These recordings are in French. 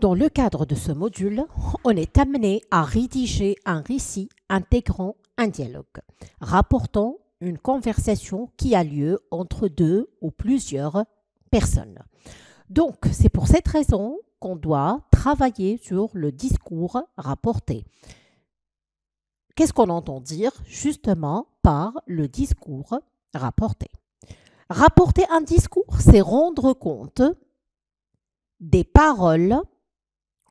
Dans le cadre de ce module, on est amené à rédiger un récit intégrant un dialogue, rapportant une conversation qui a lieu entre deux ou plusieurs personnes. Donc, c'est pour cette raison qu'on doit travailler sur le discours rapporté. Qu'est-ce qu'on entend dire justement par le discours rapporté Rapporter un discours, c'est rendre compte des paroles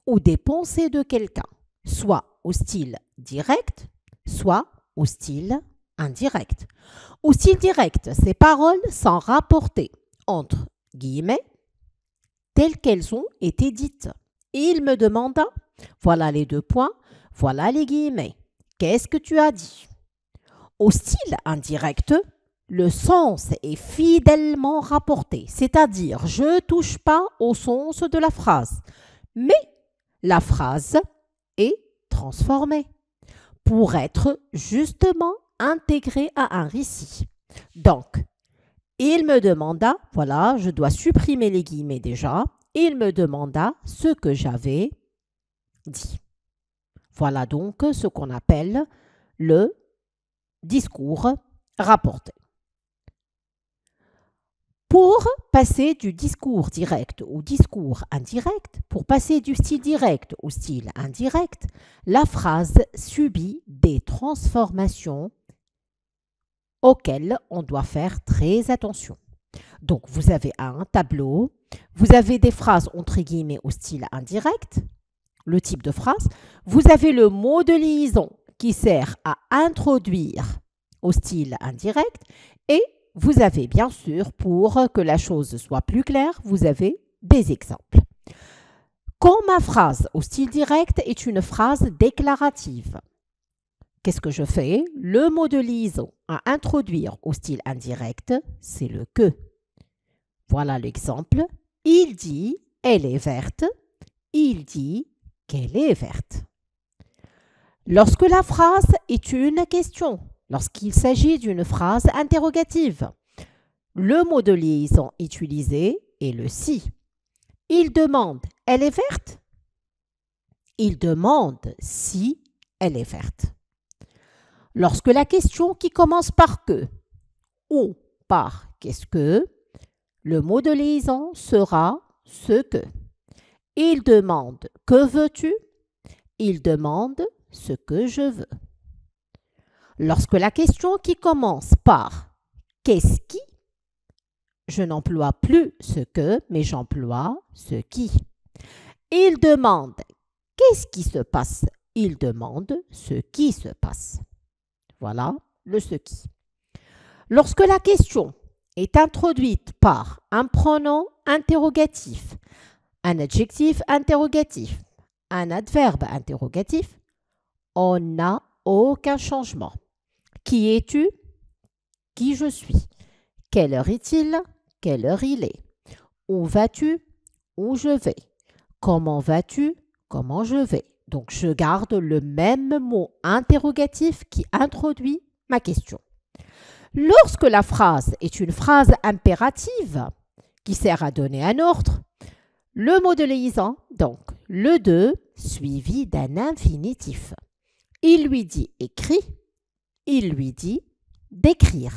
ou des pensées de quelqu'un, soit au style direct, soit au style indirect. Au style direct, ces paroles sont rapportées entre guillemets telles qu'elles ont été dites. il me demanda, voilà les deux points, voilà les guillemets, qu'est-ce que tu as dit Au style indirect, le sens est fidèlement rapporté, c'est-à-dire je ne touche pas au sens de la phrase, mais la phrase est transformée pour être justement intégrée à un récit. Donc, il me demanda, voilà, je dois supprimer les guillemets déjà, il me demanda ce que j'avais dit. Voilà donc ce qu'on appelle le discours rapporté pour passer du discours direct au discours indirect, pour passer du style direct au style indirect, la phrase subit des transformations auxquelles on doit faire très attention. Donc vous avez un tableau, vous avez des phrases entre guillemets au style indirect, le type de phrase, vous avez le mot de liaison qui sert à introduire au style indirect et vous avez bien sûr, pour que la chose soit plus claire, vous avez des exemples. Quand ma phrase au style direct est une phrase déclarative, qu'est-ce que je fais Le mot de l'iso à introduire au style indirect, c'est le que. Voilà l'exemple. Il dit elle est verte. Il dit qu'elle est verte. Lorsque la phrase est une question, lorsqu'il s'agit d'une phrase interrogative. Le mot de liaison utilisé est le si. Il demande Elle est verte Il demande si elle est verte. Lorsque la question qui commence par que ou par qu'est-ce que, le mot de liaison sera ce que. Il demande que veux-tu Il demande ce que je veux. Lorsque la question qui commence par qu'est-ce qui, je n'emploie plus ce que, mais j'emploie ce qui. Il demande qu'est-ce qui se passe. Il demande ce qui se passe. Voilà le ce qui. Lorsque la question est introduite par un pronom interrogatif, un adjectif interrogatif, un adverbe interrogatif, on n'a aucun changement. Qui es-tu Qui je suis Quelle heure est-il Quelle heure il est Où vas-tu Où je vais Comment vas-tu Comment je vais Donc je garde le même mot interrogatif qui introduit ma question. Lorsque la phrase est une phrase impérative qui sert à donner un ordre, le mot de liaison, donc le de, suivi d'un infinitif. Il lui dit écrit il lui dit d'écrire.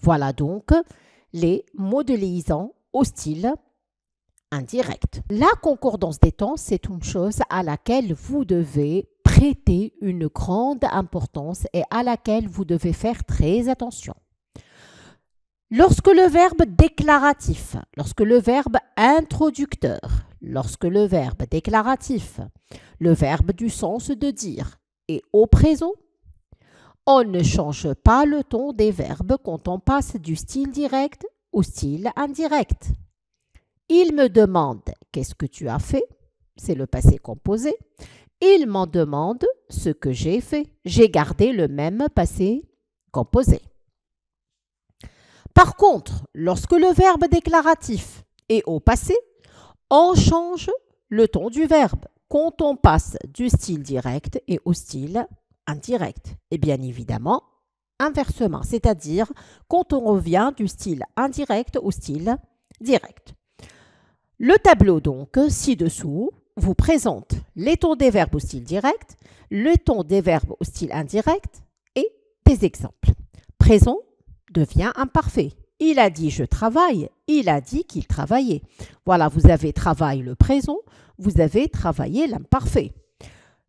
Voilà donc les modélisants au style indirect. La concordance des temps, c'est une chose à laquelle vous devez prêter une grande importance et à laquelle vous devez faire très attention. Lorsque le verbe déclaratif, lorsque le verbe introducteur, lorsque le verbe déclaratif, le verbe du sens de dire est au présent, on ne change pas le ton des verbes quand on passe du style direct au style indirect. Il me demande qu'est-ce que tu as fait C'est le passé composé. Il m'en demande ce que j'ai fait. J'ai gardé le même passé composé. Par contre, lorsque le verbe déclaratif est au passé, on change le ton du verbe quand on passe du style direct au style indirect Et bien évidemment, inversement, c'est-à-dire quand on revient du style indirect au style direct. Le tableau donc ci-dessous vous présente les tons des verbes au style direct, le ton des verbes au style indirect et des exemples. Présent devient imparfait. Il a dit je travaille, il a dit qu'il travaillait. Voilà, vous avez travaillé le présent, vous avez travaillé l'imparfait.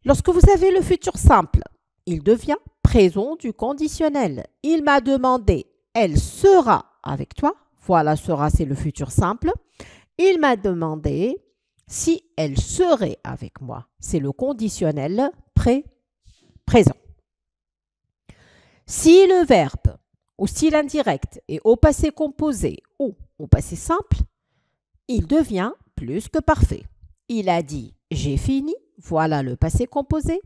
Lorsque vous avez le futur simple, il devient présent du conditionnel. Il m'a demandé, elle sera avec toi. Voilà, sera, c'est le futur simple. Il m'a demandé si elle serait avec moi. C'est le conditionnel présent. Si le verbe au style indirect est au passé composé ou au passé simple, il devient plus que parfait. Il a dit j'ai fini, voilà le passé composé.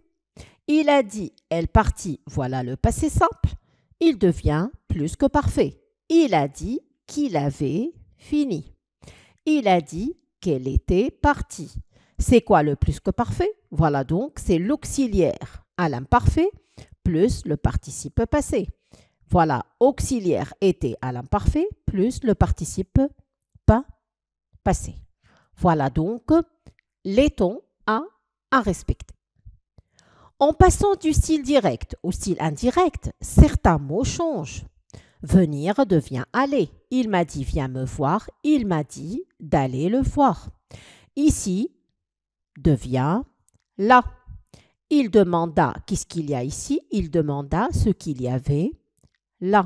Il a dit elle partit, voilà le passé simple. Il devient plus que parfait. Il a dit qu'il avait fini. Il a dit qu'elle était partie. C'est quoi le plus que parfait Voilà donc, c'est l'auxiliaire à l'imparfait plus le participe passé. Voilà, auxiliaire était à l'imparfait plus le participe pas passé. Voilà donc les tons à, à respecter. En passant du style direct au style indirect, certains mots changent. Venir devient aller. Il m'a dit viens me voir. Il m'a dit d'aller le voir. Ici devient là. Il demanda qu'est-ce qu'il y a ici. Il demanda ce qu'il y avait là.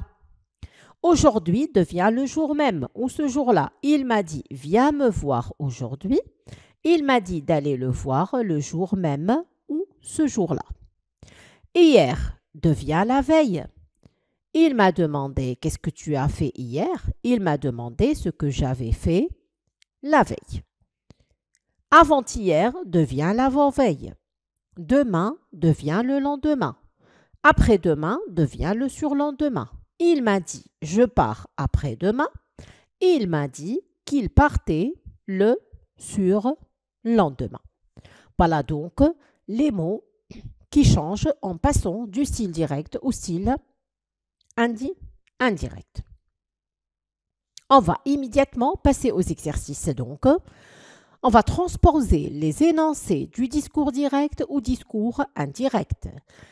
Aujourd'hui devient le jour même ou ce jour-là. Il m'a dit viens me voir aujourd'hui. Il m'a dit d'aller le voir le jour même ce jour-là. Hier devient la veille. Il m'a demandé qu'est-ce que tu as fait hier Il m'a demandé ce que j'avais fait la veille. Avant-hier devient l'avant-veille. Demain devient le lendemain. Après-demain devient le surlendemain. Il m'a dit je pars après-demain. Il m'a dit qu'il partait le surlendemain. Voilà donc les mots qui changent en passant du style direct au style indirect. On va immédiatement passer aux exercices. Donc, on va transposer les énoncés du discours direct au discours indirect.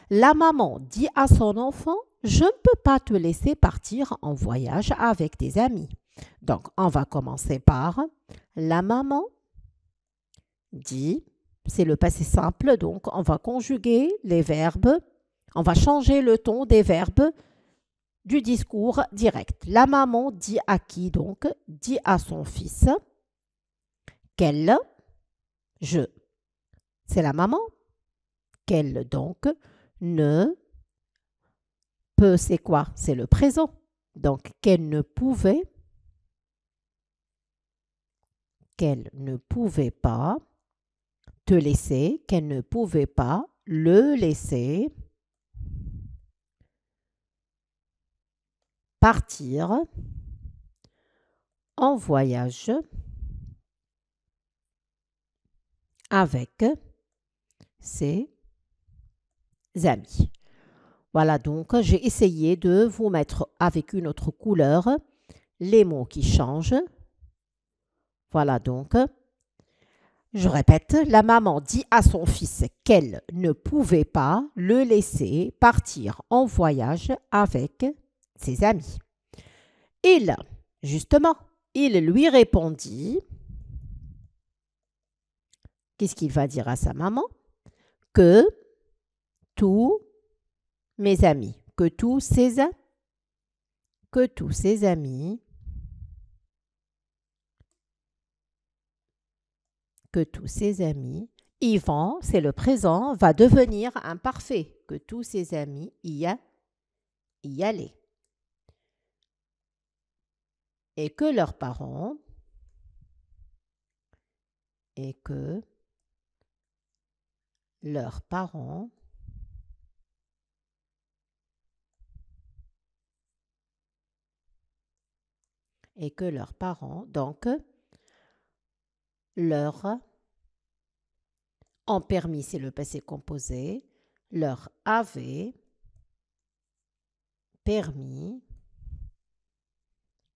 La maman dit à son enfant Je ne peux pas te laisser partir en voyage avec tes amis. Donc, on va commencer par La maman dit c'est le passé simple, donc on va conjuguer les verbes, on va changer le ton des verbes du discours direct. La maman dit à qui donc Dit à son fils qu'elle, je. C'est la maman. Qu'elle donc ne peut, c'est quoi C'est le présent. Donc qu'elle ne pouvait, qu'elle ne pouvait pas laisser, qu'elle ne pouvait pas le laisser partir en voyage avec ses amis. Voilà donc, j'ai essayé de vous mettre avec une autre couleur les mots qui changent. Voilà donc. Je répète, la maman dit à son fils qu'elle ne pouvait pas le laisser partir en voyage avec ses amis. Il, justement, il lui répondit, qu'est-ce qu'il va dire à sa maman Que tous mes amis, que tous ses, que tous ses amis que tous ses amis. vont, c'est le présent, va devenir imparfait, que tous ses amis y, a, y allaient. Et que leurs parents, et que leurs parents et que leurs parents, donc, leur, en permis, c'est le passé composé, leur avait permis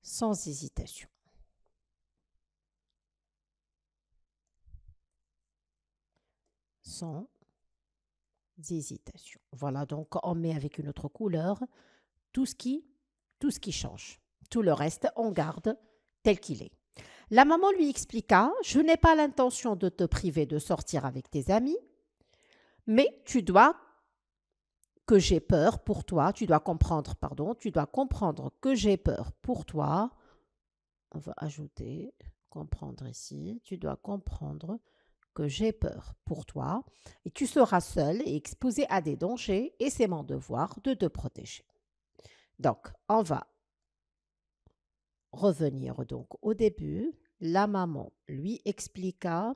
sans hésitation. Sans hésitation. Voilà, donc on met avec une autre couleur tout ce qui, tout ce qui change. Tout le reste, on garde tel qu'il est. La maman lui expliqua Je n'ai pas l'intention de te priver de sortir avec tes amis, mais tu dois que j'ai peur pour toi, tu dois comprendre, pardon, tu dois comprendre que j'ai peur pour toi. On va ajouter comprendre ici, tu dois comprendre que j'ai peur pour toi et tu seras seul et exposé à des dangers et c'est mon devoir de te protéger. Donc, on va revenir donc au début, la maman lui expliqua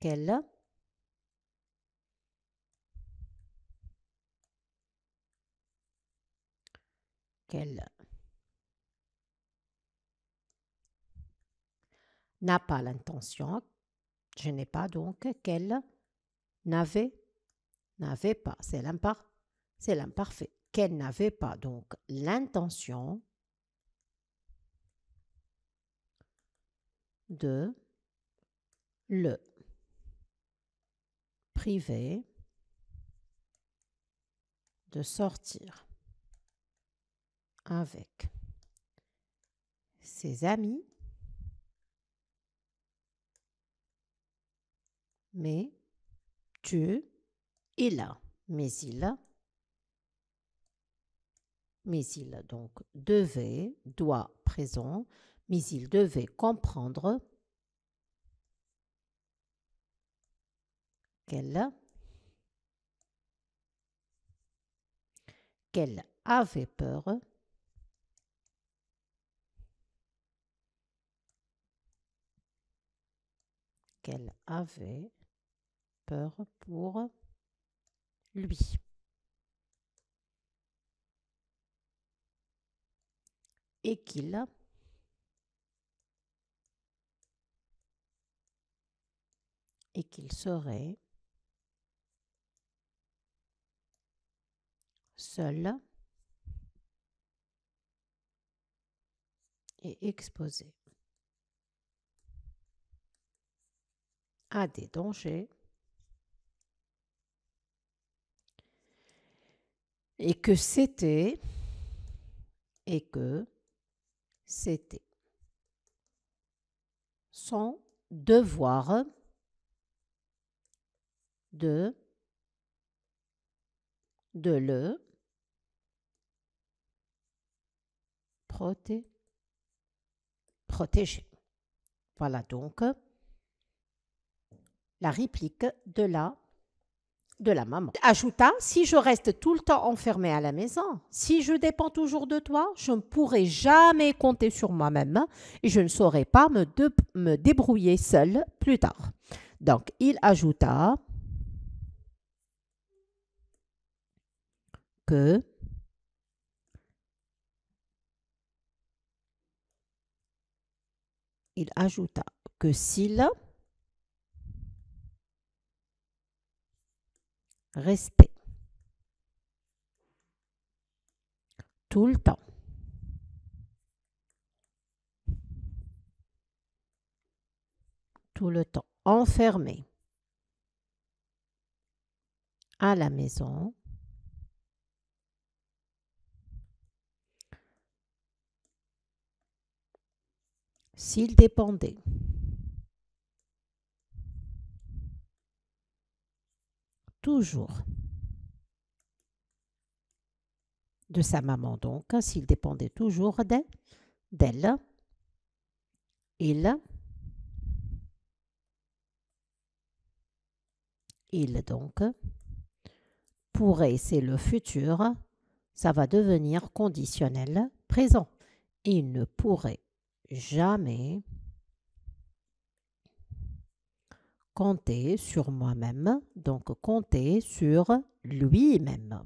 qu'elle qu'elle n'a pas l'intention, je n'ai pas donc qu'elle n'avait n'avait pas, c'est l'imparfait, qu'elle n'avait pas donc l'intention de le priver de sortir avec ses amis, mais tu il mais il a, mais il donc devait, doit présent, mais il devait comprendre qu'elle qu'elle avait peur qu'elle avait peur pour lui. Et qu'il et qu'il serait seul et exposé à des dangers et que c'était et que c'était son devoir de de le protéger. Voilà donc la réplique de la de la maman. Ajouta, si je reste tout le temps enfermée à la maison, si je dépends toujours de toi, je ne pourrai jamais compter sur moi-même et je ne saurai pas me, me débrouiller seule plus tard. Donc, il ajouta que il ajouta que s'il respect. Tout le temps. Tout le temps. Enfermé. À la maison. S'il dépendait. toujours de sa maman donc, hein, s'il dépendait toujours d'elle, il, il donc pourrait, c'est le futur, ça va devenir conditionnel présent. Il ne pourrait jamais compter sur moi-même, donc compter sur lui-même.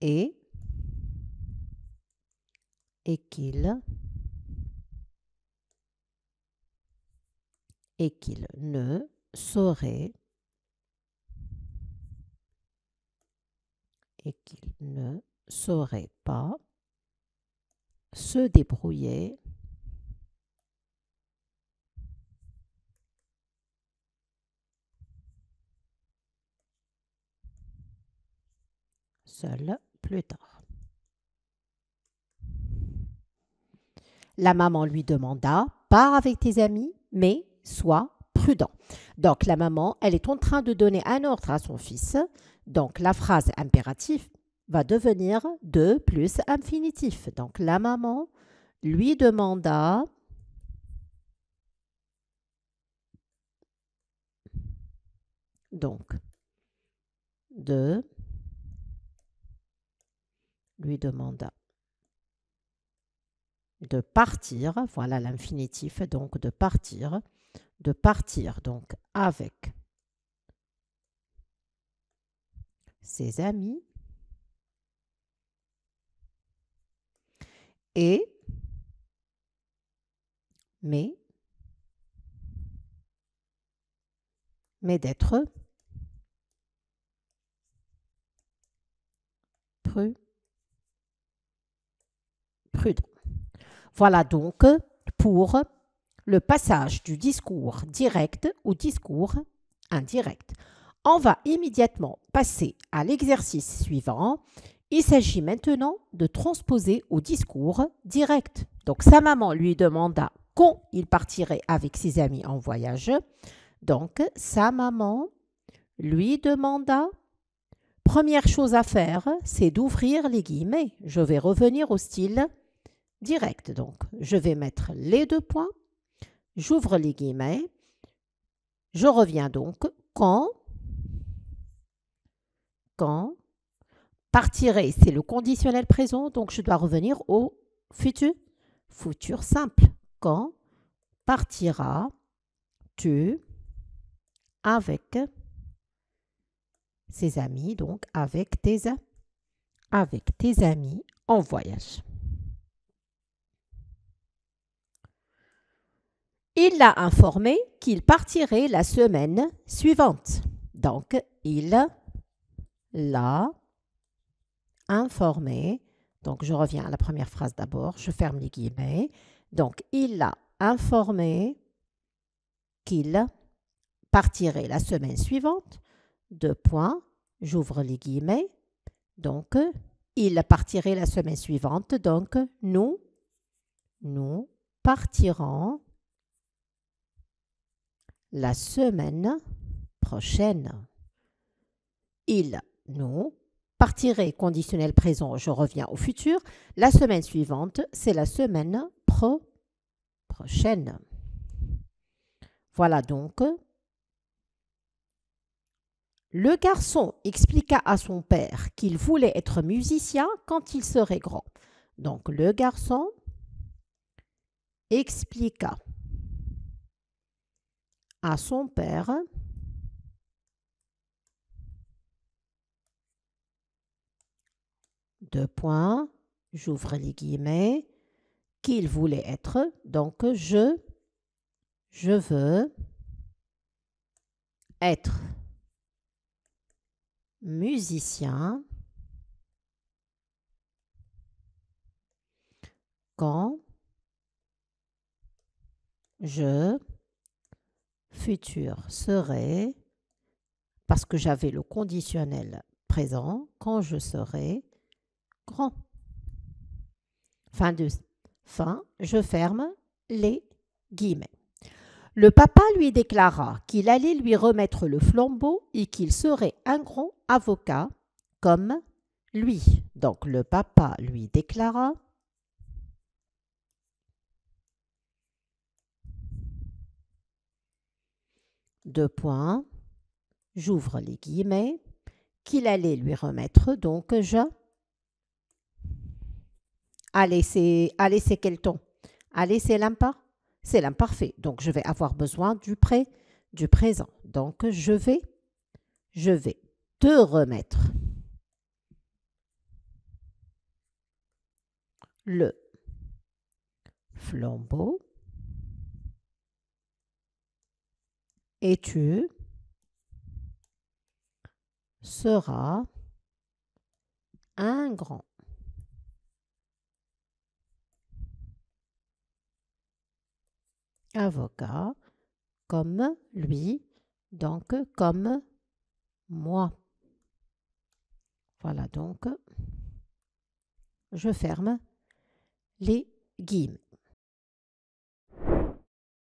Et, et qu'il et qu'il ne saurait et qu'il ne saurait pas se débrouiller plus tard. La maman lui demanda Pars avec tes amis, mais sois prudent. Donc la maman, elle est en train de donner un ordre à son fils. Donc la phrase impérative va devenir de plus infinitif. Donc la maman lui demanda donc de lui demanda de partir, voilà l'infinitif, donc de partir, de partir donc avec ses amis et mais mais d'être prudent. Voilà donc pour le passage du discours direct au discours indirect. On va immédiatement passer à l'exercice suivant. Il s'agit maintenant de transposer au discours direct. Donc sa maman lui demanda quand il partirait avec ses amis en voyage. Donc sa maman lui demanda Première chose à faire, c'est d'ouvrir les guillemets. Je vais revenir au style direct. Donc, je vais mettre les deux points, j'ouvre les guillemets, je reviens donc quand, quand, partirai c'est le conditionnel présent, donc je dois revenir au futur, futur simple. Quand partiras tu avec ses amis, donc avec tes, avec tes amis en voyage. Il l'a informé qu'il partirait la semaine suivante. Donc, il l'a informé. Donc, je reviens à la première phrase d'abord. Je ferme les guillemets. Donc, il l'a informé qu'il partirait la semaine suivante. Deux points. J'ouvre les guillemets. Donc, il partirait la semaine suivante. Donc, nous, nous partirons la semaine prochaine. Il, nous, partirait conditionnel présent, je reviens au futur. La semaine suivante, c'est la semaine pro prochaine. Voilà donc. Le garçon expliqua à son père qu'il voulait être musicien quand il serait grand. Donc le garçon expliqua à son père deux points, j'ouvre les guillemets, qu'il voulait être. Donc, je, je veux être musicien quand je futur serait, parce que j'avais le conditionnel présent, quand je serai grand. Fin de fin, je ferme les guillemets. Le papa lui déclara qu'il allait lui remettre le flambeau et qu'il serait un grand avocat comme lui. Donc le papa lui déclara deux points, j'ouvre les guillemets, qu'il allait lui remettre donc je. Allez, c'est, allez, c'est quel ton Allez, c'est l'impar C'est l'imparfait. Donc, je vais avoir besoin du pré, du présent. Donc, je vais, je vais te remettre le flambeau et tu seras un grand. Avocat comme lui, donc comme moi. Voilà donc, je ferme les guillemets.